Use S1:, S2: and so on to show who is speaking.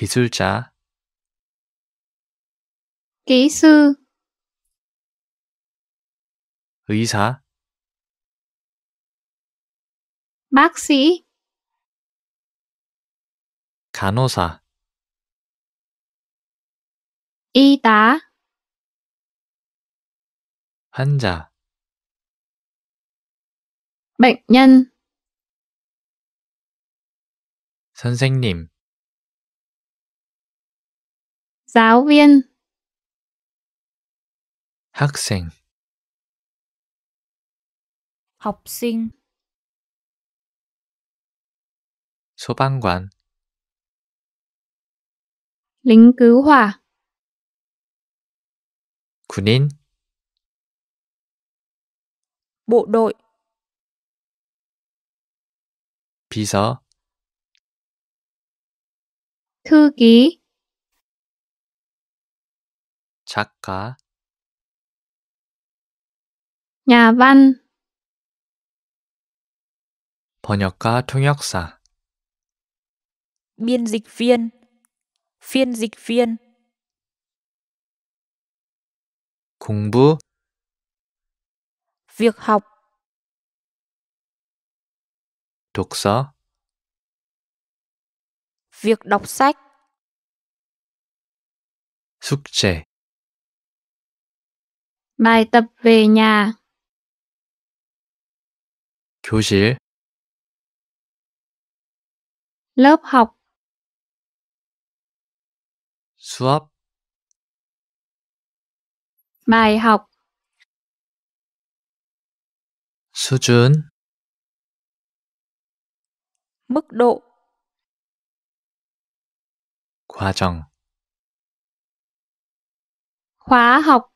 S1: 기술자
S2: kỹ sư 의사 bác sĩ
S1: 간호사
S2: y tá 환자 bệnh nhân
S1: 선생님
S2: giáo viên học sinh học sinh
S1: 소방관
S2: lính cứu hỏa 군인 bộ đội 비서 thư ký
S1: 작가
S2: nhà văn
S1: 번역가 통역사
S2: biên dịch viên phiên dịch viên 공부 việc học 독서 việc đọc sách
S1: 숙제
S2: bài tập về nhà 교실 lớp học 수업 bài học
S1: 수준 mức độ 과정
S2: khóa học